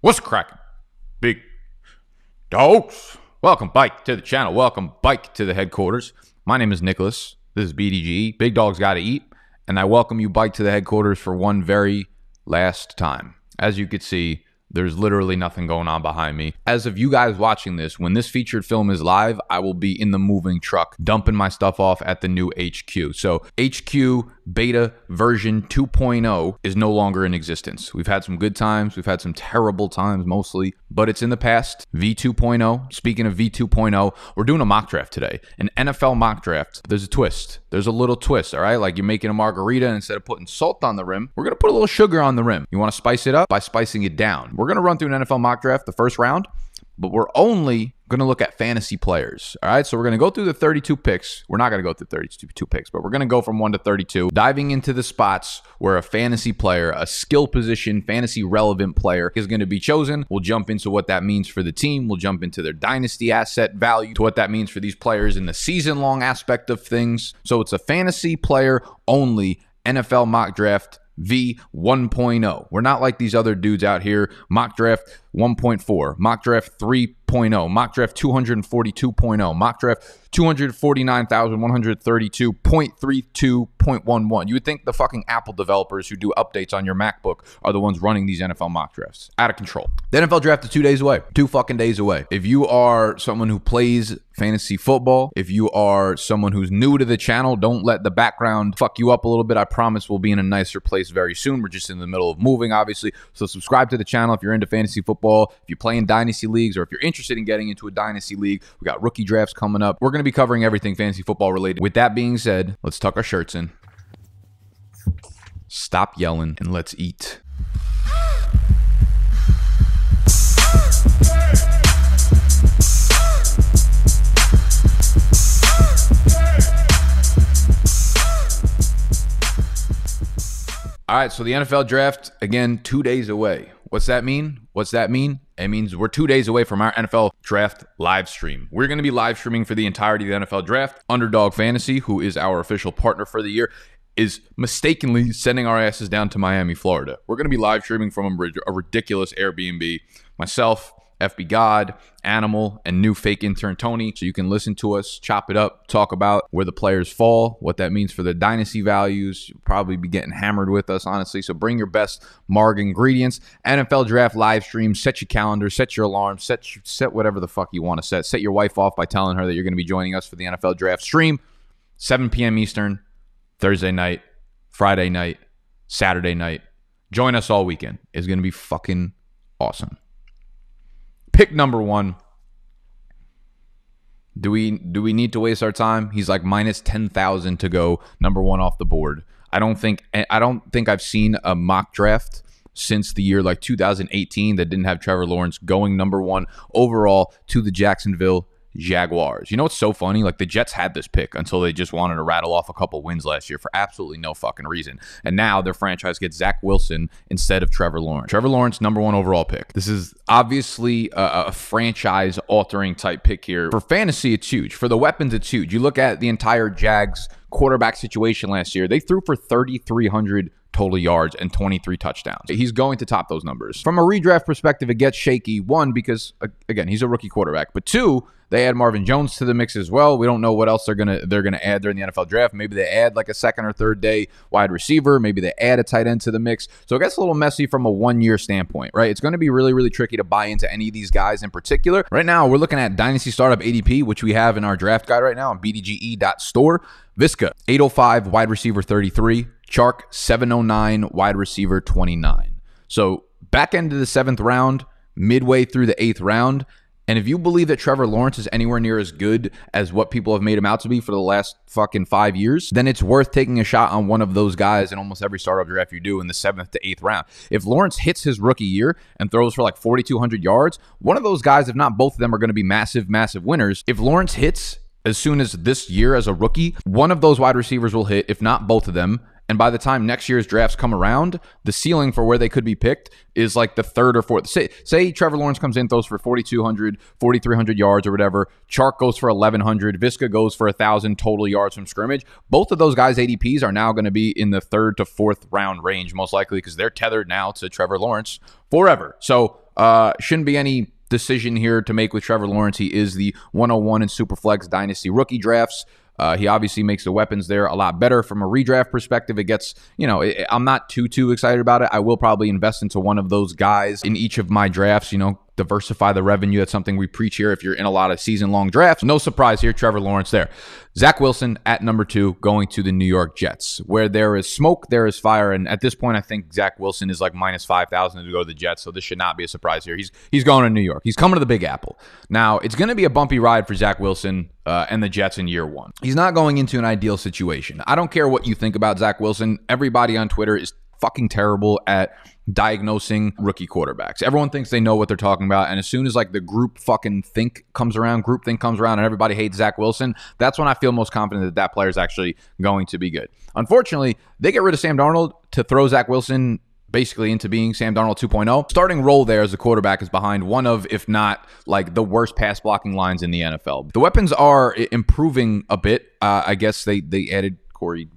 What's cracking? Big dogs. Welcome bike to the channel. Welcome bike to the headquarters. My name is Nicholas. This is BDG. Big dogs got to eat. And I welcome you bike to the headquarters for one very last time. As you can see, there's literally nothing going on behind me. As of you guys watching this, when this featured film is live, I will be in the moving truck dumping my stuff off at the new HQ. So HQ beta version 2.0 is no longer in existence. We've had some good times, we've had some terrible times mostly, but it's in the past. V2.0, speaking of V2.0, we're doing a mock draft today, an NFL mock draft. There's a twist. There's a little twist, all right? Like you're making a margarita and instead of putting salt on the rim, we're going to put a little sugar on the rim. You want to spice it up by spicing it down. We're going to run through an NFL mock draft the first round but we're only going to look at fantasy players. All right. So we're going to go through the 32 picks. We're not going to go through 32 picks, but we're going to go from 1 to 32, diving into the spots where a fantasy player, a skill position, fantasy relevant player is going to be chosen. We'll jump into what that means for the team. We'll jump into their dynasty asset value, to what that means for these players in the season long aspect of things. So it's a fantasy player only NFL mock draft. V1.0. We're not like these other dudes out here mock draft 1.4, mock draft 3.0, mock draft 242.0, mock draft 249,132.32.11. You would think the fucking Apple developers who do updates on your MacBook are the ones running these NFL mock drafts. Out of control. The NFL draft is two days away, two fucking days away. If you are someone who plays fantasy football, if you are someone who's new to the channel, don't let the background fuck you up a little bit. I promise we'll be in a nicer place very soon. We're just in the middle of moving, obviously. So subscribe to the channel if you're into fantasy football if you play in dynasty leagues or if you're interested in getting into a dynasty league, we got rookie drafts coming up. We're going to be covering everything fantasy football related. With that being said, let's tuck our shirts in. Stop yelling and let's eat. All right, so the NFL draft, again, two days away. What's that mean? What's that mean? It means we're two days away from our NFL draft live stream. We're going to be live streaming for the entirety of the NFL draft. Underdog Fantasy, who is our official partner for the year, is mistakenly sending our asses down to Miami, Florida. We're going to be live streaming from a ridiculous Airbnb. Myself, FB God, Animal, and new fake intern Tony. So you can listen to us, chop it up, talk about where the players fall, what that means for the dynasty values. You'll probably be getting hammered with us, honestly. So bring your best Marg ingredients. NFL Draft live stream. Set your calendar, set your alarm, set set whatever the fuck you want to set. Set your wife off by telling her that you're going to be joining us for the NFL Draft stream, 7 p.m. Eastern, Thursday night, Friday night, Saturday night. Join us all weekend. It's going to be fucking awesome pick number one. Do we do we need to waste our time? He's like minus ten thousand to go number one off the board. I don't think I don't think I've seen a mock draft since the year like 2018 that didn't have Trevor Lawrence going number one overall to the Jacksonville Jaguars. You know what's so funny? Like the Jets had this pick until they just wanted to rattle off a couple wins last year for absolutely no fucking reason. And now their franchise gets Zach Wilson instead of Trevor Lawrence. Trevor Lawrence, number one overall pick. This is obviously a, a franchise altering type pick here. For fantasy, it's huge. For the weapons, it's huge. You look at the entire Jags quarterback situation last year, they threw for 3,300 total yards and 23 touchdowns. He's going to top those numbers. From a redraft perspective, it gets shaky. One, because again, he's a rookie quarterback, but two, they add Marvin Jones to the mix as well. We don't know what else they're gonna they're gonna add during the NFL draft. Maybe they add like a second or third day wide receiver. Maybe they add a tight end to the mix. So it gets a little messy from a one year standpoint, right? It's gonna be really really tricky to buy into any of these guys in particular. Right now, we're looking at Dynasty Startup ADP, which we have in our draft guide right now on BDGE.store. Visca, 805, wide receiver 33. Chark, 709, wide receiver 29. So back end of the seventh round, midway through the eighth round. And if you believe that Trevor Lawrence is anywhere near as good as what people have made him out to be for the last fucking five years, then it's worth taking a shot on one of those guys in almost every startup draft you do in the seventh to eighth round. If Lawrence hits his rookie year and throws for like 4,200 yards, one of those guys, if not both of them, are going to be massive, massive winners. If Lawrence hits, as soon as this year as a rookie, one of those wide receivers will hit, if not both of them. And by the time next year's drafts come around, the ceiling for where they could be picked is like the third or fourth. Say, say Trevor Lawrence comes in, throws for 4,200, 4,300 yards or whatever. Chark goes for 1,100. Visca goes for 1,000 total yards from scrimmage. Both of those guys' ADPs are now going to be in the third to fourth round range, most likely, because they're tethered now to Trevor Lawrence forever. So, uh, shouldn't be any decision here to make with Trevor Lawrence. He is the 101 in Superflex Dynasty rookie drafts. Uh, he obviously makes the weapons there a lot better from a redraft perspective. It gets, you know, it, I'm not too, too excited about it. I will probably invest into one of those guys in each of my drafts, you know, diversify the revenue. That's something we preach here. If you're in a lot of season long drafts, no surprise here. Trevor Lawrence there. Zach Wilson at number two, going to the New York Jets. Where there is smoke, there is fire. And at this point, I think Zach Wilson is like minus 5,000 to go to the Jets. So this should not be a surprise here. He's, he's going to New York. He's coming to the Big Apple. Now, it's going to be a bumpy ride for Zach Wilson uh, and the Jets in year one. He's not going into an ideal situation. I don't care what you think about Zach Wilson. Everybody on Twitter is fucking terrible at diagnosing rookie quarterbacks. Everyone thinks they know what they're talking about. And as soon as like the group fucking think comes around, group think comes around, and everybody hates Zach Wilson, that's when I feel most confident that that player is actually going to be good. Unfortunately, they get rid of Sam Darnold to throw Zach Wilson basically into being Sam Darnold 2.0. Starting role there as a quarterback is behind one of, if not like the worst pass blocking lines in the NFL. The weapons are improving a bit. Uh, I guess they they added Corey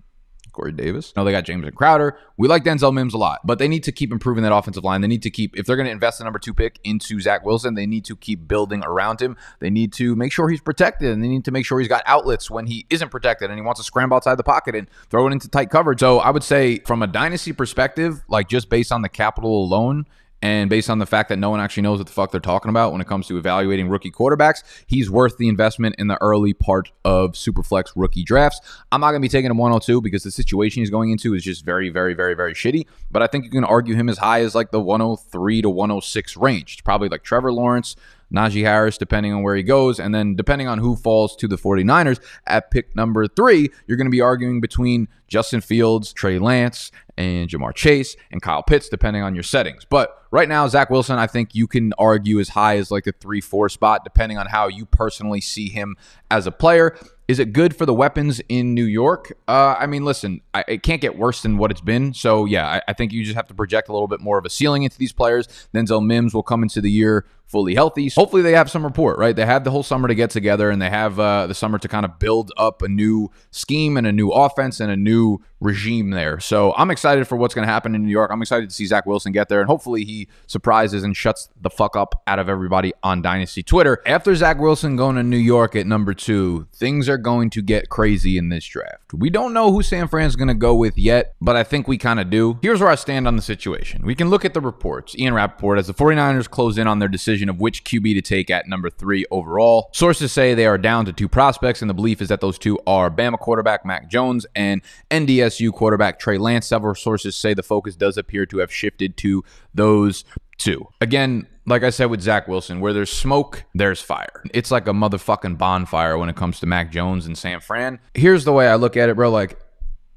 Corey Davis. No, they got James and Crowder. We like Denzel Mims a lot, but they need to keep improving that offensive line. They need to keep, if they're going to invest the number two pick into Zach Wilson, they need to keep building around him. They need to make sure he's protected and they need to make sure he's got outlets when he isn't protected and he wants to scramble outside the pocket and throw it into tight coverage. So I would say, from a dynasty perspective, like just based on the capital alone, and based on the fact that no one actually knows what the fuck they're talking about when it comes to evaluating rookie quarterbacks, he's worth the investment in the early part of Superflex rookie drafts. I'm not going to be taking him 102 because the situation he's going into is just very, very, very, very shitty. But I think you can argue him as high as like the 103 to 106 range. It's probably like Trevor Lawrence, Najee Harris, depending on where he goes. And then depending on who falls to the 49ers at pick number three, you're going to be arguing between Justin Fields, Trey Lance, and Jamar Chase and Kyle Pitts, depending on your settings. But right now, Zach Wilson, I think you can argue as high as like a 3 4 spot, depending on how you personally see him as a player. Is it good for the weapons in New York? Uh, I mean, listen, I, it can't get worse than what it's been. So, yeah, I, I, think you just have to project a little bit more of a ceiling into these players. Denzel Mims will come into the year fully healthy. So hopefully, they have some report, right? They have the whole summer to get together and they have uh, the summer to kind of build up a new scheme and a new offense and a new regime there. So I'm excited for what's going to happen in New York. I'm excited to see Zach Wilson get there and hopefully he surprises and shuts the fuck up out of everybody on Dynasty Twitter. After Zach Wilson going to New York at number two, things are going to get crazy in this draft. We don't know who San Fran's going to go with yet, but I think we kind of do. Here's where I stand on the situation. We can look at the reports. Ian Rapport, as the 49ers close in on their decision decision of which QB to take at number three overall. Sources say they are down to two prospects, and the belief is that those two are Bama quarterback Mac Jones and NDSU quarterback Trey Lance. Several sources say the focus does appear to have shifted to those two. Again, like I said with Zach Wilson, where there's smoke, there's fire. It's like a motherfucking bonfire when it comes to Mac Jones and San Fran. Here's the way I look at it, bro. Like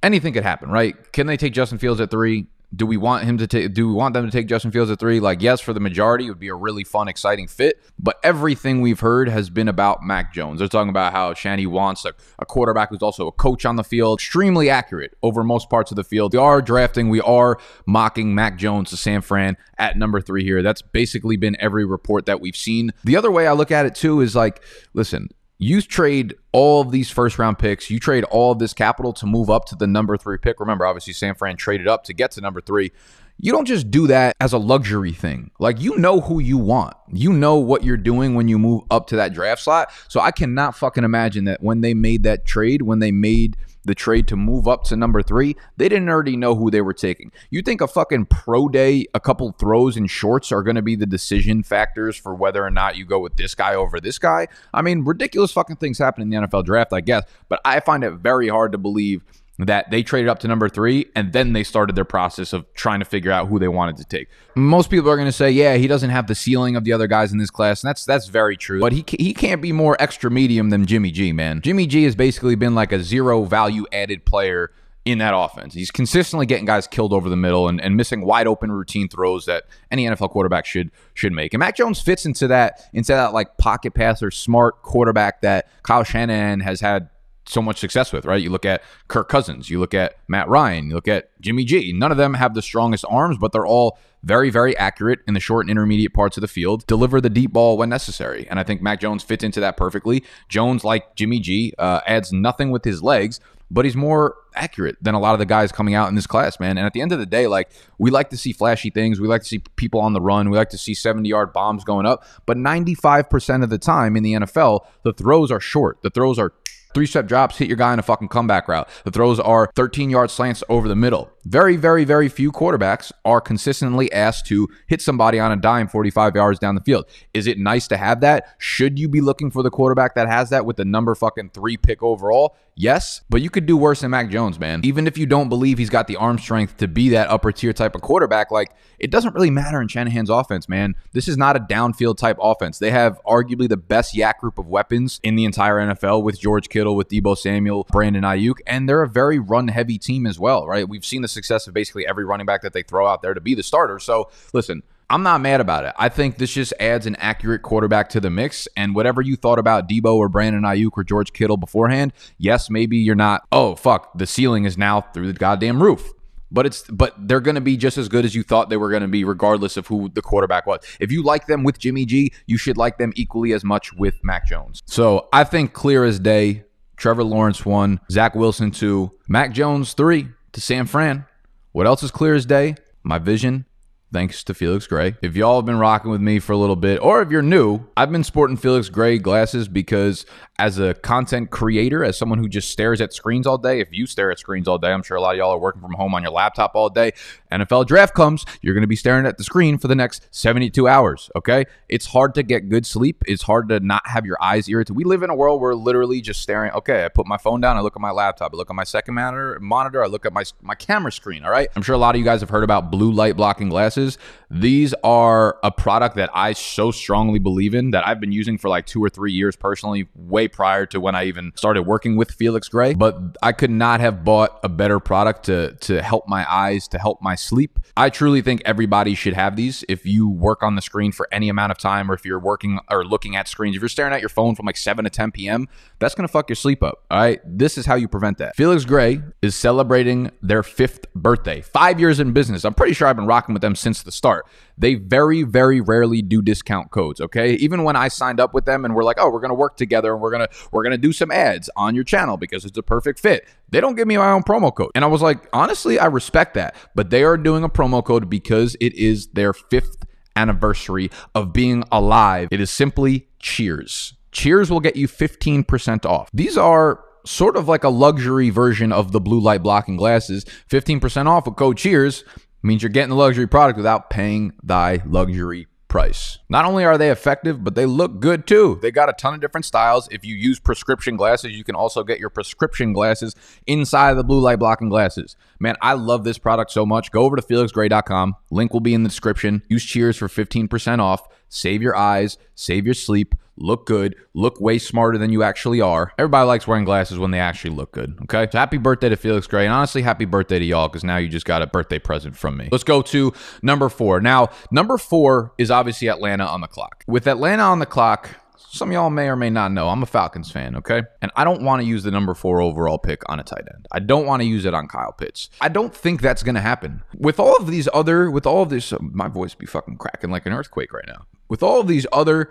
anything could happen, right? Can they take Justin Fields at three? do we want him to take do we want them to take Justin Fields at 3? Like yes, for the majority it would be a really fun exciting fit, but everything we've heard has been about Mac Jones. They're talking about how Shanny wants a, a quarterback who's also a coach on the field, extremely accurate over most parts of the field. We are drafting, we are mocking Mac Jones to San Fran at number 3 here. That's basically been every report that we've seen. The other way I look at it too is like listen, you trade all of these first round picks, you trade all of this capital to move up to the number three pick. Remember, obviously, San Fran traded up to get to number three. You don't just do that as a luxury thing. Like, you know who you want. You know what you're doing when you move up to that draft slot. So, I cannot fucking imagine that when they made that trade, when they made the trade to move up to number three, they didn't already know who they were taking. You think a fucking pro day, a couple throws and shorts are going to be the decision factors for whether or not you go with this guy over this guy? I mean, ridiculous fucking things happen in the NFL draft, I guess, but I find it very hard to believe – that they traded up to number three and then they started their process of trying to figure out who they wanted to take. Most people are going to say, yeah, he doesn't have the ceiling of the other guys in this class. And that's that's very true. But he, he can't be more extra medium than Jimmy G, man. Jimmy G has basically been like a zero value added player in that offense. He's consistently getting guys killed over the middle and, and missing wide open routine throws that any NFL quarterback should should make. And Mac Jones fits into that into that like pocket passer, smart quarterback that Kyle Shannon has had so much success with, right? You look at Kirk Cousins, you look at Matt Ryan, you look at Jimmy G. None of them have the strongest arms, but they're all very, very accurate in the short and intermediate parts of the field, deliver the deep ball when necessary. And I think Mac Jones fits into that perfectly. Jones, like Jimmy G, uh, adds nothing with his legs, but he's more accurate than a lot of the guys coming out in this class, man. And at the end of the day, like we like to see flashy things, we like to see people on the run, we like to see 70 yard bombs going up, but 95% of the time in the NFL, the throws are short, the throws are Three step drops, hit your guy in a fucking comeback route. The throws are 13 yard slants over the middle. Very, very, very few quarterbacks are consistently asked to hit somebody on a dime 45 yards down the field. Is it nice to have that? Should you be looking for the quarterback that has that with the number fucking three pick overall? Yes, but you could do worse than Mac Jones, man. Even if you don't believe he's got the arm strength to be that upper tier type of quarterback, like it doesn't really matter in Shanahan's offense, man. This is not a downfield type offense. They have arguably the best yak group of weapons in the entire NFL with George Kittle, with Debo Samuel, Brandon Ayuk, and they're a very run heavy team as well, right? We've seen the success of basically every running back that they throw out there to be the starter. So listen, I'm not mad about it. I think this just adds an accurate quarterback to the mix. And whatever you thought about Debo or Brandon Ayuk or George Kittle beforehand, yes, maybe you're not, oh, fuck, the ceiling is now through the goddamn roof. But it's but they're going to be just as good as you thought they were going to be, regardless of who the quarterback was. If you like them with Jimmy G, you should like them equally as much with Mac Jones. So I think clear as day, Trevor Lawrence one, Zach Wilson two, Mac Jones three to San Fran. What else is clear as day? My vision thanks to Felix Gray. If y'all have been rocking with me for a little bit, or if you're new, I've been sporting Felix Gray glasses because as a content creator, as someone who just stares at screens all day, if you stare at screens all day, I'm sure a lot of y'all are working from home on your laptop all day. NFL draft comes, you're going to be staring at the screen for the next 72 hours, okay? It's hard to get good sleep. It's hard to not have your eyes irritated. We live in a world where literally just staring, okay, I put my phone down, I look at my laptop, I look at my second monitor, monitor I look at my, my camera screen, all right? I'm sure a lot of you guys have heard about blue light blocking glasses. These are a product that I so strongly believe in that I've been using for like two or three years personally, way way prior to when I even started working with Felix Gray, but I could not have bought a better product to to help my eyes, to help my sleep. I truly think everybody should have these. If you work on the screen for any amount of time or if you're working or looking at screens, if you're staring at your phone from like 7 to 10 p.m., that's going to fuck your sleep up. All right? This is how you prevent that. Felix Gray is celebrating their 5th birthday. 5 years in business. I'm pretty sure I've been rocking with them since the start. They very very rarely do discount codes, okay? Even when I signed up with them and we're like, "Oh, we're going to work together and we're gonna we're gonna do some ads on your channel because it's a perfect fit. They don't give me my own promo code. And I was like, honestly, I respect that. But they are doing a promo code because it is their fifth anniversary of being alive. It is simply Cheers. Cheers will get you 15% off. These are sort of like a luxury version of the blue light blocking glasses. 15% off with code Cheers means you're getting the luxury product without paying thy luxury price. Not only are they effective, but they look good too. They got a ton of different styles. If you use prescription glasses, you can also get your prescription glasses inside of the blue light blocking glasses. Man, I love this product so much. Go over to felixgray.com. Link will be in the description. Use Cheers for 15% off. Save your eyes, save your sleep look good, look way smarter than you actually are. Everybody likes wearing glasses when they actually look good, okay? So happy birthday to Felix Gray, and honestly, happy birthday to y'all, because now you just got a birthday present from me. Let's go to number four. Now, number four is obviously Atlanta on the clock. With Atlanta on the clock, some y'all may or may not know, I'm a Falcons fan, okay? And I don't want to use the number four overall pick on a tight end. I don't want to use it on Kyle Pitts. I don't think that's going to happen. With all of these other, with all of this, my voice be fucking cracking like an earthquake right now. With all of these other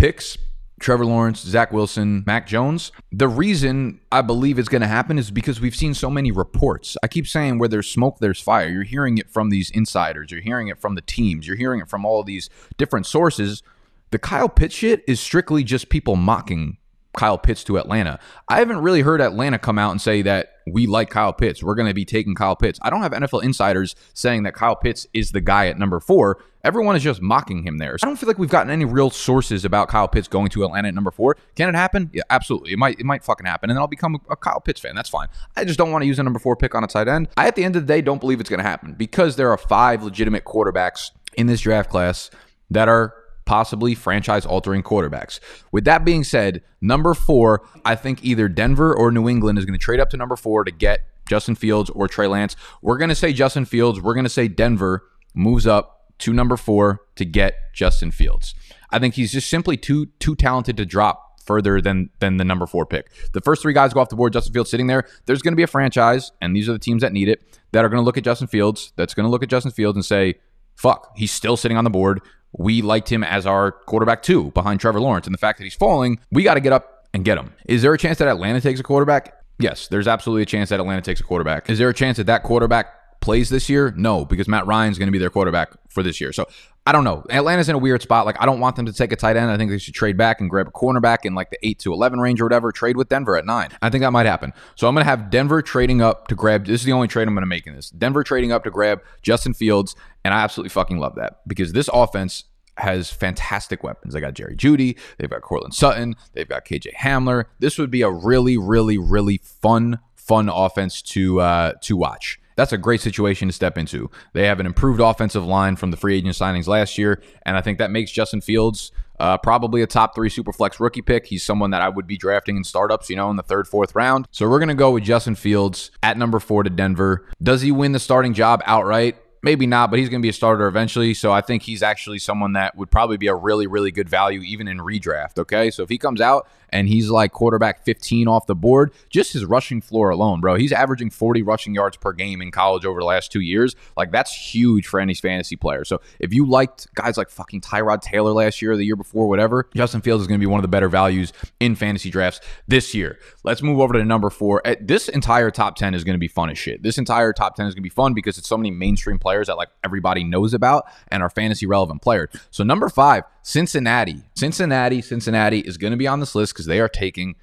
picks Trevor Lawrence, Zach Wilson, Mac Jones. The reason I believe it's going to happen is because we've seen so many reports. I keep saying where there's smoke, there's fire. You're hearing it from these insiders, you're hearing it from the teams, you're hearing it from all these different sources. The Kyle Pitts shit is strictly just people mocking Kyle Pitts to Atlanta. I haven't really heard Atlanta come out and say that we like Kyle Pitts. We're going to be taking Kyle Pitts. I don't have NFL insiders saying that Kyle Pitts is the guy at number four. Everyone is just mocking him there. So I don't feel like we've gotten any real sources about Kyle Pitts going to Atlanta at number four. Can it happen? Yeah, absolutely. It might it might fucking happen. And then I'll become a Kyle Pitts fan. That's fine. I just don't want to use a number four pick on a tight end. I at the end of the day don't believe it's gonna happen because there are five legitimate quarterbacks in this draft class that are possibly franchise altering quarterbacks. With that being said, number four, I think either Denver or New England is going to trade up to number four to get Justin Fields or Trey Lance. We're going to say Justin Fields. We're going to say Denver moves up to number four to get Justin Fields. I think he's just simply too too talented to drop further than than the number four pick. The first three guys go off the board. Justin Fields sitting there. There's going to be a franchise, and these are the teams that need it that are going to look at Justin Fields. That's going to look at Justin Fields and say, "Fuck, he's still sitting on the board we liked him as our quarterback two behind Trevor Lawrence. And the fact that he's falling, we got to get up and get him. Is there a chance that Atlanta takes a quarterback? Yes, there's absolutely a chance that Atlanta takes a quarterback. Is there a chance that that quarterback plays this year? No, because Matt Ryan's going to be their quarterback for this year. So I don't know. Atlanta's in a weird spot. Like I don't want them to take a tight end. I think they should trade back and grab a cornerback in like the eight to eleven range or whatever. Trade with Denver at nine. I think that might happen. So I'm going to have Denver trading up to grab. This is the only trade I'm going to make in this. Denver trading up to grab Justin Fields, and I absolutely fucking love that because this offense has fantastic weapons. They got Jerry Judy, they've got Cortland Sutton, they've got KJ Hamler. This would be a really, really, really fun, fun offense to uh, to watch that's a great situation to step into. They have an improved offensive line from the free agent signings last year, and I think that makes Justin Fields uh, probably a top three super flex rookie pick. He's someone that I would be drafting in startups, you know, in the third, fourth round. So we're going to go with Justin Fields at number four to Denver. Does he win the starting job outright? maybe not, but he's going to be a starter eventually. So I think he's actually someone that would probably be a really, really good value even in redraft. Okay. So if he comes out and he's like quarterback 15 off the board, just his rushing floor alone, bro, he's averaging 40 rushing yards per game in college over the last two years. Like that's huge for any fantasy player. So if you liked guys like fucking Tyrod Taylor last year or the year before, whatever, Justin Fields is going to be one of the better values in fantasy drafts this year. Let's move over to number four. Eh, this entire top 10 is going to be fun as shit. This entire top 10 is going to be fun because it's so many mainstream players players that like everybody knows about and are fantasy relevant players. So number five, Cincinnati. Cincinnati, Cincinnati is going to be on this list because they are taking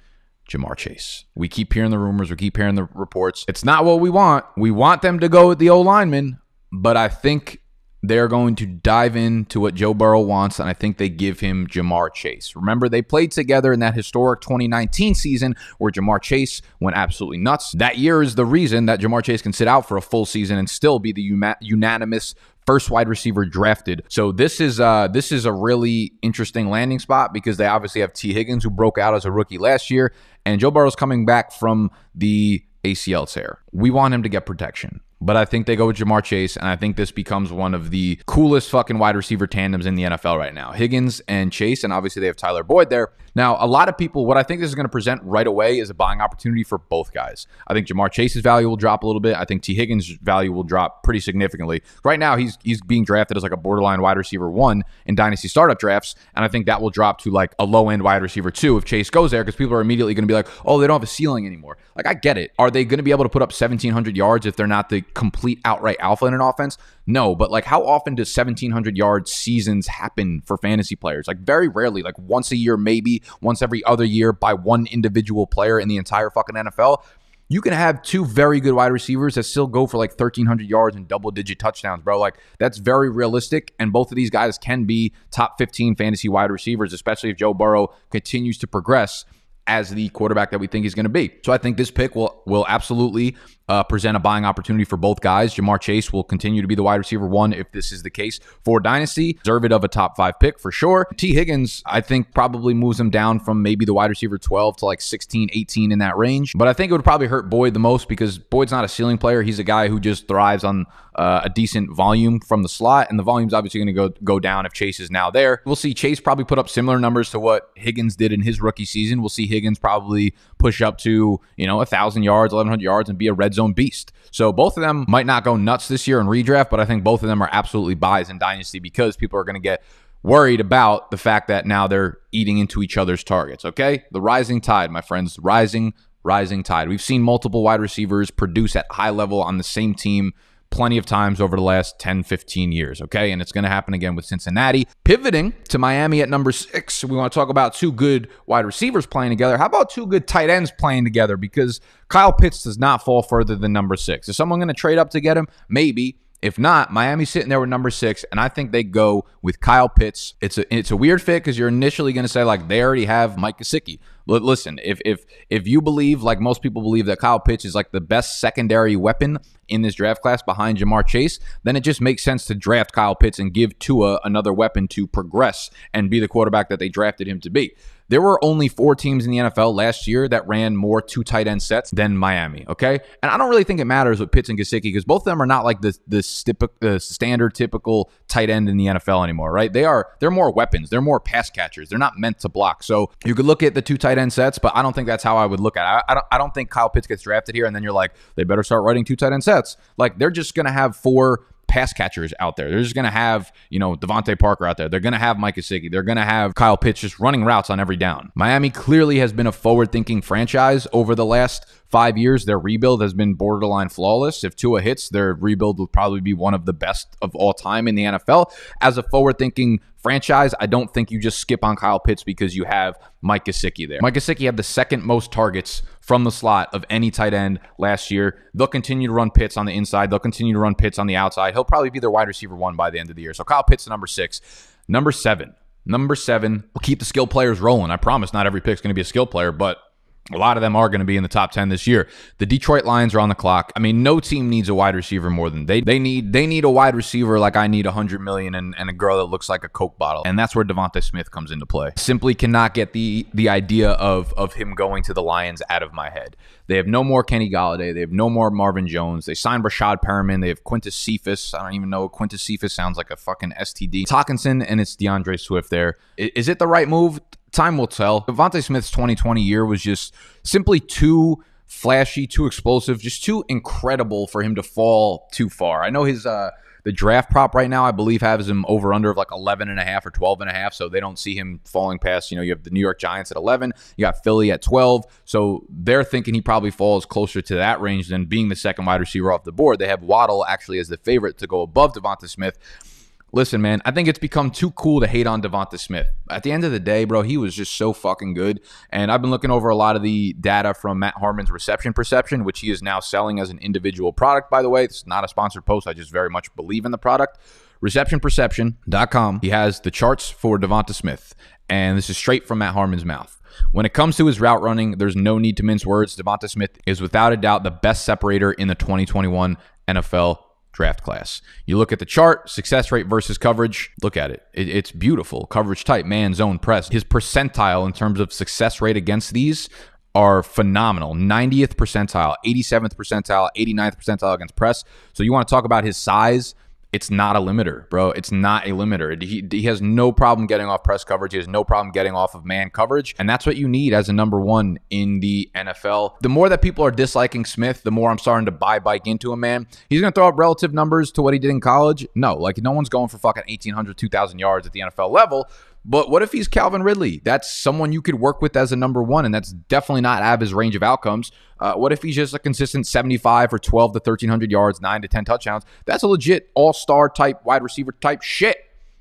Jamar Chase. We keep hearing the rumors, we keep hearing the reports. It's not what we want. We want them to go with the O lineman, but I think they're going to dive into what Joe Burrow wants, and I think they give him Jamar Chase. Remember, they played together in that historic 2019 season where Jamar Chase went absolutely nuts. That year is the reason that Jamar Chase can sit out for a full season and still be the uma- unanimous first wide receiver drafted. So this is uh, this is a really interesting landing spot because they obviously have T. Higgins who broke out as a rookie last year, and Joe Burrow's coming back from the ACL tear. We want him to get protection. But I think they go with Jamar Chase, and I think this becomes one of the coolest fucking wide receiver tandems in the NFL right now. Higgins and Chase, and obviously they have Tyler Boyd there. Now, a lot of people, what I think this is going to present right away is a buying opportunity for both guys. I think Jamar Chase's value will drop a little bit. I think T. Higgins' value will drop pretty significantly. Right now, he's he's being drafted as like a borderline wide receiver one in dynasty startup drafts, and I think that will drop to like a low end wide receiver two if Chase goes there because people are immediately going to be like, oh, they don't have a ceiling anymore. Like I get it. Are they going to be able to put up 1,700 yards if they're not the complete outright alpha in an offense? No, but like how often does 1700 yard seasons happen for fantasy players? Like very rarely, like once a year maybe, once every other year by one individual player in the entire fucking NFL. You can have two very good wide receivers that still go for like 1300 yards and double digit touchdowns, bro. Like that's very realistic and both of these guys can be top 15 fantasy wide receivers, especially if Joe Burrow continues to progress as the quarterback that we think he's going to be. So I think this pick will will absolutely uh, present a buying opportunity for both guys. Jamar Chase will continue to be the wide receiver one if this is the case for Dynasty. Deserve it of a top five pick for sure. T. Higgins, I think, probably moves him down from maybe the wide receiver 12 to like 16, 18 in that range. But I think it would probably hurt Boyd the most because Boyd's not a ceiling player. He's a guy who just thrives on uh, a decent volume from the slot, and the volume's obviously going to go go down if Chase is now there. We'll see Chase probably put up similar numbers to what Higgins did in his rookie season. We'll see Higgins probably push up to you know a thousand yards, eleven hundred yards, and be a red own beast. So both of them might not go nuts this year in redraft, but I think both of them are absolutely buys in Dynasty because people are going to get worried about the fact that now they're eating into each other's targets. Okay. The rising tide, my friends, rising, rising tide. We've seen multiple wide receivers produce at high level on the same team plenty of times over the last 10, 15 years. Okay. And it's going to happen again with Cincinnati. Pivoting to Miami at number six, we want to talk about two good wide receivers playing together. How about two good tight ends playing together? Because Kyle Pitts does not fall further than number six. Is someone going to trade up to get him? Maybe. If not, Miami's sitting there with number six, and I think they go with Kyle Pitts. It's a it's a weird fit because you're initially going to say like they already have Mike Kosicki. L- listen, if if if you believe like most people believe that Kyle Pitts is like the best secondary weapon in this draft class behind Jamar Chase, then it just makes sense to draft Kyle Pitts and give Tua another weapon to progress and be the quarterback that they drafted him to be. There were only four teams in the NFL last year that ran more two tight end sets than Miami. Okay, and I don't really think it matters with Pitts and Gasicki because both of them are not like the the, the standard typical tight end in the NFL anymore, right? They are they're more weapons, they're more pass catchers. They're not meant to block. So you could look at the two tight end sets, but I don't think that's how I would look at it. I, I don't I don't think Kyle Pitts gets drafted here and then you're like, they better start writing two tight end sets. Like they're just gonna have four pass catchers out there. They're just going to have, you know, Devontae Parker out there. They're going to have Mike Kosicki. They're going to have Kyle Pitts just running routes on every down. Miami clearly has been a forward thinking franchise over the last five years, their rebuild has been borderline flawless. If Tua hits, their rebuild will probably be one of the best of all time in the NFL. As a forward thinking franchise, I don't think you just skip on Kyle Pitts because you have Mike Gesicki there. Mike Gesicki had the second most targets from the slot of any tight end last year. They'll continue to run pits on the inside. They'll continue to run pits on the outside. He'll probably be their wide receiver one by the end of the year. So Kyle Pitts, number six. Number seven. Number seven, we'll keep the skill players rolling. I promise not every pick's going to be a skill player, but a lot of them are going to be in the top 10 this year. The Detroit Lions are on the clock. I mean, no team needs a wide receiver more than they they need they need a wide receiver like I need 100 million and, and a girl that looks like a Coke bottle. And that's where Devonte Smith comes into play. Simply cannot get the the idea of of him going to the Lions out of my head. They have no more Kenny Galladay. They have no more Marvin Jones. They signed Rashad Perriman. They have Quintus Cephas. I don't even know. Quintus Cephas sounds like a fucking STD. Talkinson and it's DeAndre Swift there. Is it the right move? time will tell. Devontae Smith's 2020 year was just simply too flashy, too explosive, just too incredible for him to fall too far. I know his uh the draft prop right now, I believe, has him over under of like 11 and a half or 12 and a half. So they don't see him falling past, you know, you have the New York Giants at 11, you got Philly at 12. So they're thinking he probably falls closer to that range than being the second wide receiver off the board. They have Waddle actually as the favorite to go above Devonta Smith. Listen, man, I think it's become too cool to hate on Devonta Smith. At the end of the day, bro, he was just so fucking good. And I've been looking over a lot of the data from Matt Harmon's reception perception, which he is now selling as an individual product, by the way. It's not a sponsored post. I just very much believe in the product. Receptionperception.com. He has the charts for Devonta Smith. And this is straight from Matt Harmon's mouth. When it comes to his route running, there's no need to mince words. Devonta Smith is without a doubt the best separator in the 2021 NFL draft class. You look at the chart, success rate versus coverage, look at it. it. It's beautiful. Coverage type, man, zone, press. His percentile in terms of success rate against these are phenomenal 90th percentile, 87th percentile, 89th percentile against press. So you want to talk about his size, it's not a limiter, bro. It's not a limiter. He, he has no problem getting off press coverage. He has no problem getting off of man coverage. And that's what you need as a number one in the NFL. The more that people are disliking Smith, the more I'm starting to buy bike into him, man. He's going to throw up relative numbers to what he did in college. No, like no one's going for fucking 1,800, 2,000 yards at the NFL level. But what if he's Calvin Ridley? That's someone you could work with as a number one, and that's definitely not out of his range of outcomes. Uh, what if he's just a consistent 75 or 12 to 1,300 yards, 9 to 10 touchdowns? That's a legit all star type wide receiver type shit.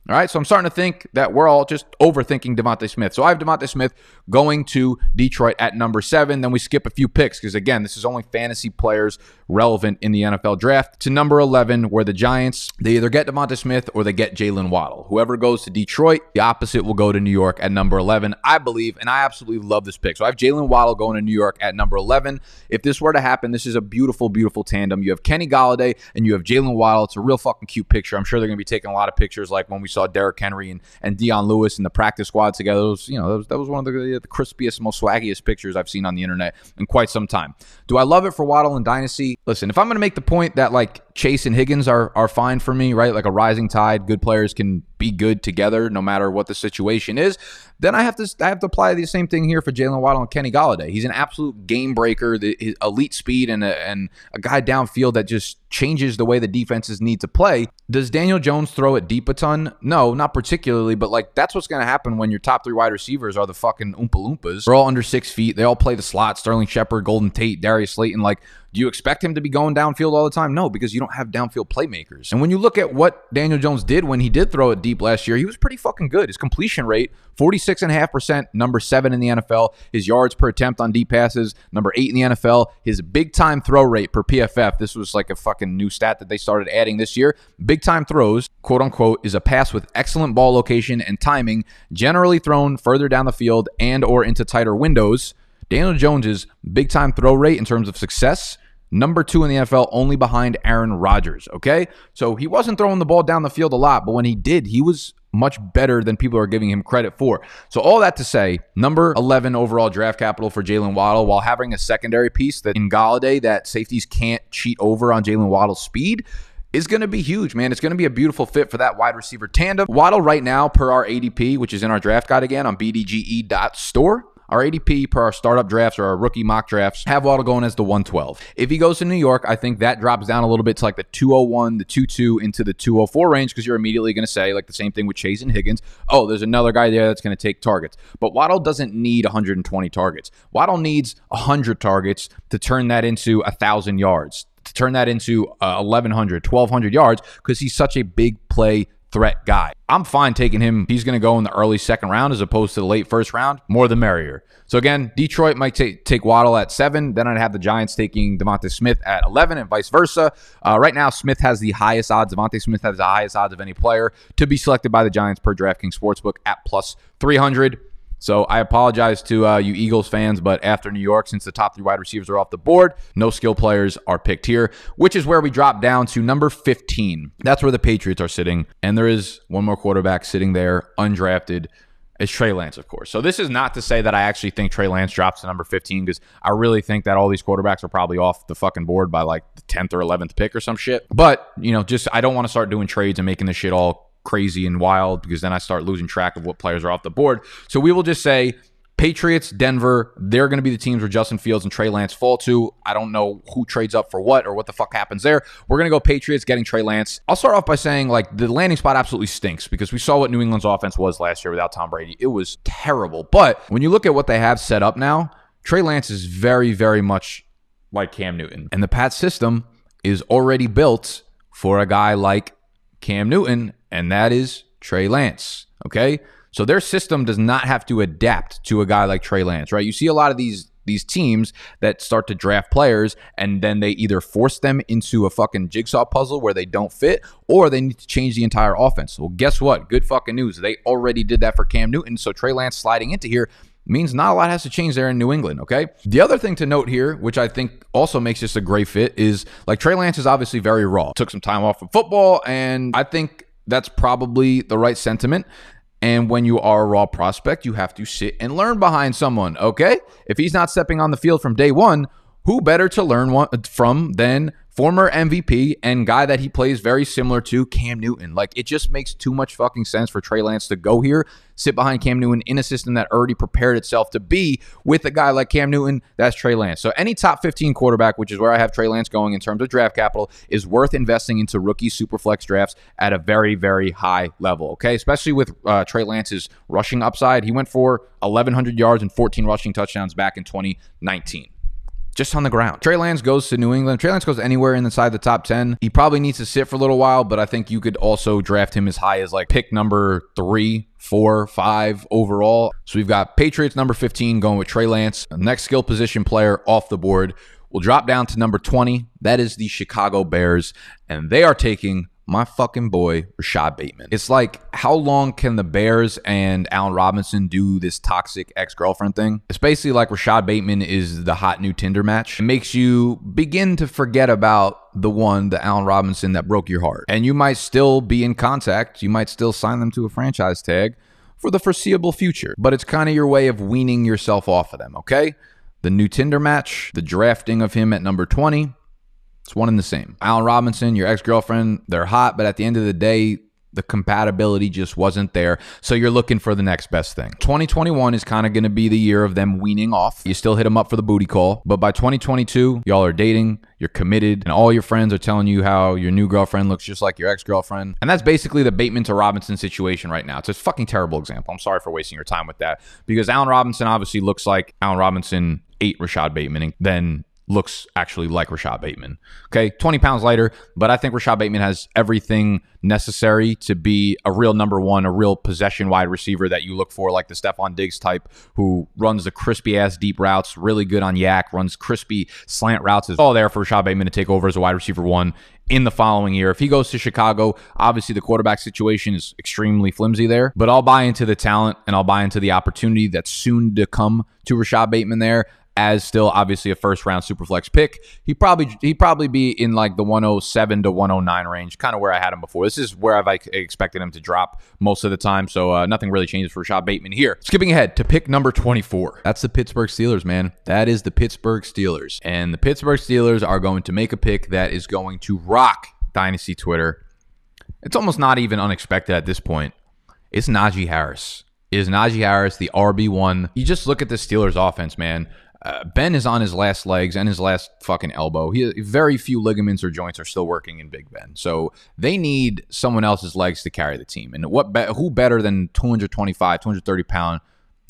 All right, so I'm starting to think that we're all just overthinking Devontae Smith. So I have Devontae Smith going to Detroit at number seven. Then we skip a few picks because, again, this is only fantasy players relevant in the NFL draft to number 11, where the Giants, they either get Devontae Smith or they get Jalen Waddle. Whoever goes to Detroit, the opposite will go to New York at number 11, I believe, and I absolutely love this pick. So I have Jalen Waddle going to New York at number 11. If this were to happen, this is a beautiful, beautiful tandem. You have Kenny Galladay and you have Jalen Waddle. It's a real fucking cute picture. I'm sure they're going to be taking a lot of pictures like when we saw Derrick Henry and, and Dion Lewis in the practice squad together. Was, you know, that was, that was one of the, the crispiest, most swaggiest pictures I've seen on the internet in quite some time. Do I love it for Waddle and Dynasty? Listen, if I'm going to make the point that like Chase and Higgins are are fine for me, right? Like a rising tide, good players can be good together no matter what the situation is. Then I have to I have to apply the same thing here for Jalen Waddle and Kenny Galladay. He's an absolute game breaker, the, elite speed, and a, and a guy downfield that just changes the way the defenses need to play. Does Daniel Jones throw it deep a ton? No, not particularly, but like that's what's going to happen when your top three wide receivers are the fucking Oompa Loompas. They're all under six feet. They all play the slot. Sterling Shepard, Golden Tate, Darius Slayton. Like do you expect him to be going downfield all the time? No, because you don't have downfield playmakers. And when you look at what Daniel Jones did when he did throw it deep last year, he was pretty fucking good. His completion rate, 46.5%, number seven in the NFL. His yards per attempt on deep passes, number eight in the NFL. His big time throw rate per PFF, this was like a fucking new stat that they started adding this year. Big time throws, quote unquote, is a pass with excellent ball location and timing, generally thrown further down the field and or into tighter windows Daniel Jones's big time throw rate in terms of success, number two in the NFL, only behind Aaron Rodgers. Okay. So he wasn't throwing the ball down the field a lot, but when he did, he was much better than people are giving him credit for. So, all that to say, number 11 overall draft capital for Jalen Waddle while having a secondary piece that in Galladay that safeties can't cheat over on Jalen Waddle's speed is going to be huge, man. It's going to be a beautiful fit for that wide receiver tandem. Waddle right now per our ADP, which is in our draft guide again on bdge.store our ADP per our startup drafts or our rookie mock drafts have Waddle going as the 112. If he goes to New York, I think that drops down a little bit to like the 201, the 22, into the 204 range because you're immediately going to say, like the same thing with Chase and Higgins, oh, there's another guy there that's going to take targets. But Waddle doesn't need 120 targets. Waddle needs 100 targets to turn that into 1,000 yards, to turn that into uh, 1,100, 1,200 yards because he's such a big play threat guy. I'm fine taking him. He's going to go in the early second round as opposed to the late first round. More the merrier. So again, Detroit might take take Waddle at seven. Then I'd have the Giants taking Devontae Smith at eleven, and vice versa. Uh, right now, Smith has the highest odds. Devontae Smith has the highest odds of any player to be selected by the Giants per DraftKings Sportsbook at plus three hundred. So I apologize to uh, you Eagles fans, but after New York, since the top three wide receivers are off the board, no skill players are picked here, which is where we drop down to number 15. That's where the Patriots are sitting. And there is one more quarterback sitting there, undrafted. as Trey Lance, of course. So this is not to say that I actually think Trey Lance drops to number 15 because I really think that all these quarterbacks are probably off the fucking board by like the 10th or 11th pick or some shit. But, you know, just I don't want to start doing trades and making this shit all crazy and wild because then I start losing track of what players are off the board. So we will just say Patriots, Denver, they're going to be the teams where Justin Fields and Trey Lance fall to. I don't know who trades up for what or what the fuck happens there. We're going to go Patriots getting Trey Lance. I'll start off by saying, like, the landing spot absolutely stinks because we saw what New England's offense was last year without Tom Brady. It was terrible. But when you look at what they have set up now, Trey Lance is very, very much like Cam Newton. And the Pat system is already built for a guy like Cam Newton and that is Trey Lance. Okay. So their system does not have to adapt to a guy like Trey Lance, right? You see a lot of these these teams that start to draft players and then they either force them into a fucking jigsaw puzzle where they don't fit or they need to change the entire offense. Well, guess what? Good fucking news. They already did that for Cam Newton. So Trey Lance sliding into here means not a lot has to change there in New England, okay? The other thing to note here, which I think also makes this a great fit, is like Trey Lance is obviously very raw. Took some time off from football, and I think that's probably the right sentiment. And when you are a raw prospect, you have to sit and learn behind someone, okay? If he's not stepping on the field from day one, who better to learn from than former MVP and guy that he plays very similar to Cam Newton? Like, it just makes too much fucking sense for Trey Lance to go here, sit behind Cam Newton in a system that already prepared itself to be with a guy like Cam Newton. That's Trey Lance. So, any top 15 quarterback, which is where I have Trey Lance going in terms of draft capital, is worth investing into rookie super flex drafts at a very, very high level, okay? Especially with uh, Trey Lance's rushing upside. He went for 1,100 yards and 14 rushing touchdowns back in 2019 just on the ground. Trey Lance goes to New England. Trey Lance goes anywhere inside the top 10. He probably needs to sit for a little while, but I think you could also draft him as high as like pick number three four, five overall. So we've got Patriots number 15 going with Trey Lance, next skill position player off the board. We'll drop down to number 20. That is the Chicago Bears, and they are taking my fucking boy Rashad Bateman. It's like how long can the Bears and Allen Robinson do this toxic ex-girlfriend thing? It's basically like Rashad Bateman is the hot new Tinder match. It makes you begin to forget about the one, the Allen Robinson that broke your heart. And you might still be in contact. You might still sign them to a franchise tag for the foreseeable future. But it's kind of your way of weaning yourself off of them, okay? The new Tinder match, the drafting of him at number 20, it's one and the same. Alan Robinson, your ex girlfriend, they're hot, but at the end of the day, the compatibility just wasn't there. So you're looking for the next best thing. 2021 is kind of going to be the year of them weaning off. You still hit them up for the booty call, but by 2022, y'all are dating, you're committed, and all your friends are telling you how your new girlfriend looks just like your ex girlfriend. And that's basically the Bateman to Robinson situation right now. It's a fucking terrible example. I'm sorry for wasting your time with that because Alan Robinson obviously looks like Alan Robinson ate Rashad Bateman and then looks actually like Rashad Bateman. Okay, 20 pounds lighter, but I think Rashad Bateman has everything necessary to be a real number one, a real possession wide receiver that you look for, like the Stephon Diggs type who runs the crispy ass deep routes, really good on yak, runs crispy slant routes. It's all there for Rashad Bateman to take over as a wide receiver one in the following year. If he goes to Chicago, obviously the quarterback situation is extremely flimsy there, but I'll buy into the talent and I'll buy into the opportunity that's soon to come to Rashad Bateman there as still obviously a first round super flex pick. He probably he probably be in like the 107 to 109 range, kind of where I had him before. This is where I've expected him to drop most of the time. So uh, nothing really changes for Rashad Bateman here. Skipping ahead to pick number 24. That's the Pittsburgh Steelers, man. That is the Pittsburgh Steelers, and the Pittsburgh Steelers are going to make a pick that is going to rock dynasty Twitter. It's almost not even unexpected at this point. It's Najee Harris is Najee Harris, the RB1. You just look at the Steelers offense, man. Uh, ben is on his last legs and his last fucking elbow. He, very few ligaments or joints are still working in Big Ben, so they need someone else's legs to carry the team. And what who better than 225, 230 pound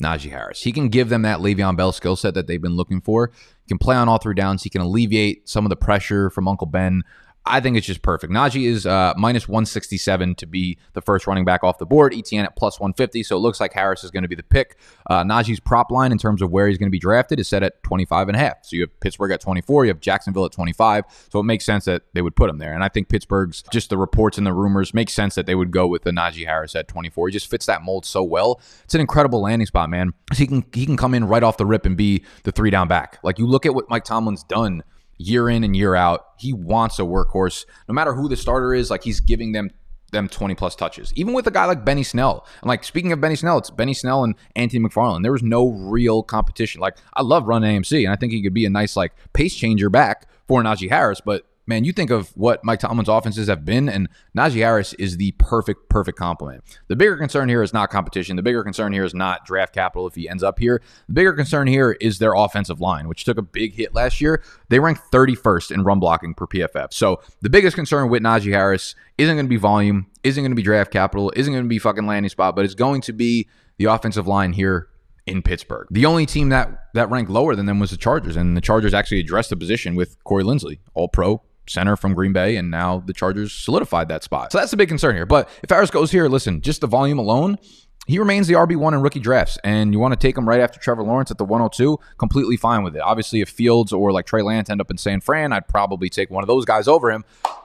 Najee Harris? He can give them that Le'Veon Bell skill set that they've been looking for. He can play on all three downs. He can alleviate some of the pressure from Uncle Ben. I think it's just perfect. Najee is uh, minus 167 to be the first running back off the board. ETN at plus 150. So it looks like Harris is going to be the pick. Uh, Najee's prop line in terms of where he's going to be drafted is set at 25 and a half. So you have Pittsburgh at 24. You have Jacksonville at 25. So it makes sense that they would put him there. And I think Pittsburgh's just the reports and the rumors make sense that they would go with the Najee Harris at 24. He just fits that mold so well. It's an incredible landing spot, man. So he can he can come in right off the rip and be the three down back. Like you look at what Mike Tomlin's done year in and year out. He wants a workhorse. No matter who the starter is, like he's giving them them 20 plus touches. Even with a guy like Benny Snell. And like speaking of Benny Snell, it's Benny Snell and Anthony McFarland. There was no real competition. Like I love running AMC and I think he could be a nice like pace changer back for Najee Harris, but man, you think of what Mike Tomlin's offenses have been, and Najee Harris is the perfect, perfect complement. The bigger concern here is not competition. The bigger concern here is not draft capital if he ends up here. The bigger concern here is their offensive line, which took a big hit last year. They ranked 31st in run blocking per PFF. So the biggest concern with Najee Harris isn't going to be volume, isn't going to be draft capital, isn't going to be fucking landing spot, but it's going to be the offensive line here in Pittsburgh. The only team that that ranked lower than them was the Chargers, and the Chargers actually addressed the position with Corey Lindsley, All Pro center from Green Bay, and now the Chargers solidified that spot. So that's a big concern here. But if Harris goes here, listen, just the volume alone, he remains the RB1 in rookie drafts, and you want to take him right after Trevor Lawrence at the 102, completely fine with it. Obviously, if Fields or like Trey Lance end up in San Fran, I'd probably take one of those guys over him.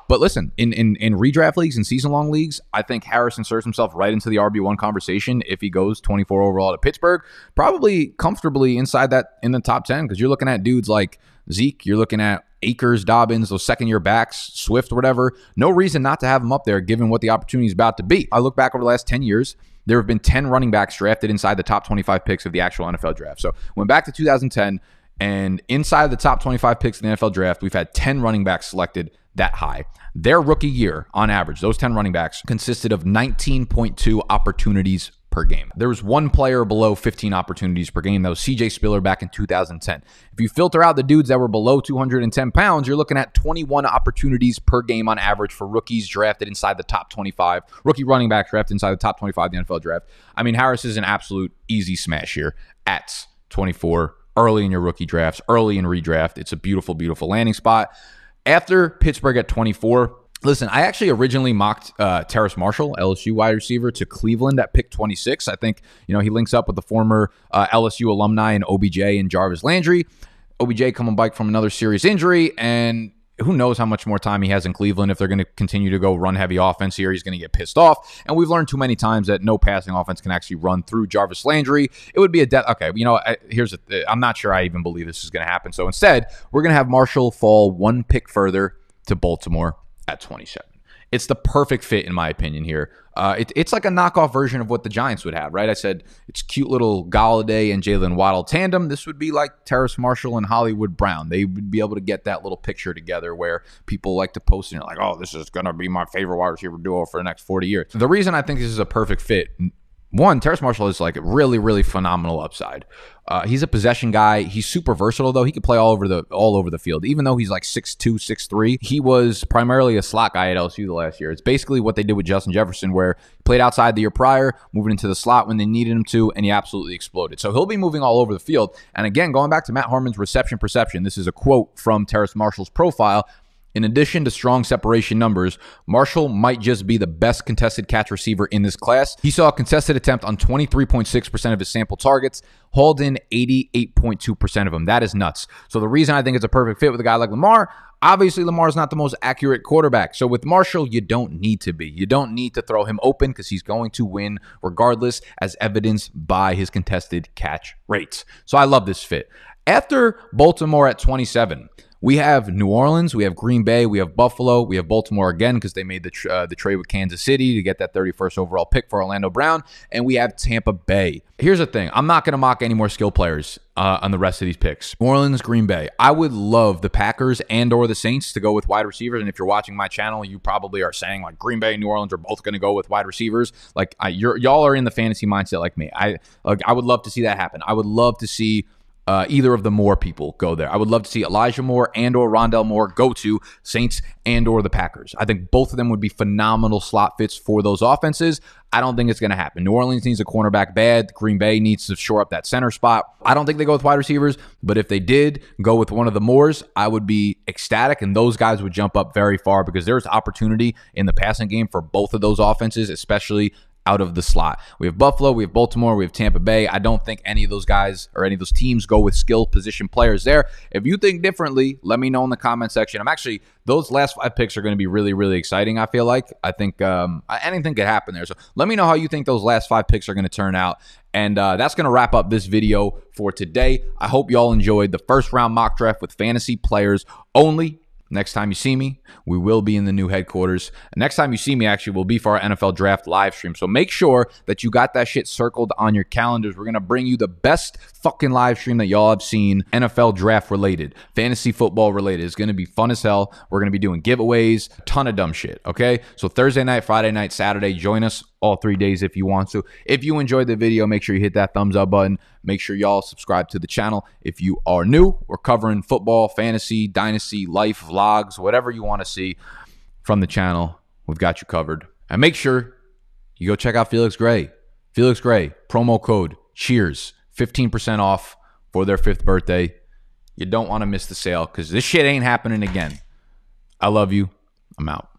But listen, in in, in redraft leagues and season long leagues, I think Harris inserts himself right into the RB1 conversation if he goes 24 overall to Pittsburgh, probably comfortably inside that in the top 10, because you're looking at dudes like Zeke, you're looking at Akers, Dobbins, those second year backs, Swift, whatever. No reason not to have him up there given what the opportunity is about to be. I look back over the last 10 years. There have been 10 running backs drafted inside the top 25 picks of the actual NFL draft. So went back to 2010, and inside the top 25 picks in the NFL draft, we've had 10 running backs selected that high. Their rookie year, on average, those 10 running backs consisted of 19.2 opportunities per game. There was one player below 15 opportunities per game. That was CJ Spiller back in 2010. If you filter out the dudes that were below 210 pounds, you're looking at 21 opportunities per game on average for rookies drafted inside the top 25, rookie running back drafted inside the top 25 the NFL draft. I mean, Harris is an absolute easy smash here at 24 early in your rookie drafts, early in redraft. It's a beautiful, beautiful landing spot. After Pittsburgh at 24, Listen, I actually originally mocked uh, Terrace Marshall, LSU wide receiver, to Cleveland at pick 26. I think, you know, he links up with the former uh, LSU alumni and OBJ and Jarvis Landry. OBJ coming back from another serious injury, and who knows how much more time he has in Cleveland if they're going to continue to go run heavy offense here. He's going to get pissed off. And we've learned too many times that no passing offense can actually run through Jarvis Landry. It would be a death. Okay, you know, I, here's a, uh, I'm not sure I even believe this is going to happen. So instead, we're going to have Marshall fall one pick further to Baltimore at 27. It's the perfect fit, in my opinion, here. Uh, it, it's like a knockoff version of what the Giants would have, right? I said it's cute little Galladay and Jalen Waddle tandem. This would be like Terrace Marshall and Hollywood Brown. They would be able to get that little picture together where people like to post and like, oh, this is going to be my favorite wide receiver duo for the next 40 years. The reason I think this is a perfect fit one, Terrace Marshall is like really, really phenomenal upside. Uh, he's a possession guy. He's super versatile though. He could play all over the all over the field. Even though he's like 6'2", 6'3", he was primarily a slot guy at LSU the last year. It's basically what they did with Justin Jefferson, where he played outside the year prior, moving into the slot when they needed him to, and he absolutely exploded. So he'll be moving all over the field. And again, going back to Matt Harmon's reception perception, this is a quote from Terrace Marshall's profile in addition to strong separation numbers, Marshall might just be the best contested catch receiver in this class. He saw a contested attempt on 23.6% of his sample targets, hauled in 88.2% of them. That is nuts. So the reason I think it's a perfect fit with a guy like Lamar, Obviously, Lamar is not the most accurate quarterback. So with Marshall, you don't need to be. You don't need to throw him open because he's going to win regardless, as evidenced by his contested catch rates. So I love this fit. After Baltimore at 27, we have New Orleans, we have Green Bay, we have Buffalo, we have Baltimore again because they made the tr- uh, the trade with Kansas City to get that 31st overall pick for Orlando Brown, and we have Tampa Bay. Here's the thing: I'm not going to mock any more skill players uh, on the rest of these picks. New Orleans, Green Bay. I would love the Packers and or the Saints to go with wide receivers. And if you're watching my channel, you probably are saying like Green Bay and New Orleans are both going to go with wide receivers. Like I, y'all are in the fantasy mindset like me. I like I would love to see that happen. I would love to see uh, either of the Moore people go there. I would love to see Elijah Moore and or Rondell Moore go to Saints and or the Packers. I think both of them would be phenomenal slot fits for those offenses. I don't think it's going to happen. New Orleans needs a cornerback bad. Green Bay needs to shore up that center spot. I don't think they go with wide receivers, but if they did go with one of the Moors, I would be ecstatic, and those guys would jump up very far because there's opportunity in the passing game for both of those offenses, especially out of the slot. We have Buffalo, we have Baltimore, we have Tampa Bay. I don't think any of those guys or any of those teams go with skill position players there. If you think differently, let me know in the comment section. I'm actually those last five picks are going to be really really exciting. I feel like I think um, anything could happen there. So let me know how you think those last five picks are going to turn out. And uh, that's going to wrap up this video for today. I hope y'all enjoyed the first round mock draft with fantasy players only Next time you see me, we will be in the new headquarters. Next time you see me, actually, will be for our NFL draft live stream. So make sure that you got that shit circled on your calendars. We're going to bring you the best fucking live stream that y'all have seen, NFL draft related, fantasy football related. It's going to be fun as hell. We're going to be doing giveaways, ton of dumb shit. Okay. So Thursday night, Friday night, Saturday, join us all three days if you want to. If you enjoyed the video, make sure you hit that thumbs up button. Make sure y'all subscribe to the channel. If you are new, we're covering football, fantasy, dynasty, life, vlogs, whatever you want to see from the channel. We've got you covered. And make sure you go check out Felix Gray. Felix Gray, promo code CHEERS, 15% off for their fifth birthday. You don't want to miss the sale because this shit ain't happening again. I love you. I'm out.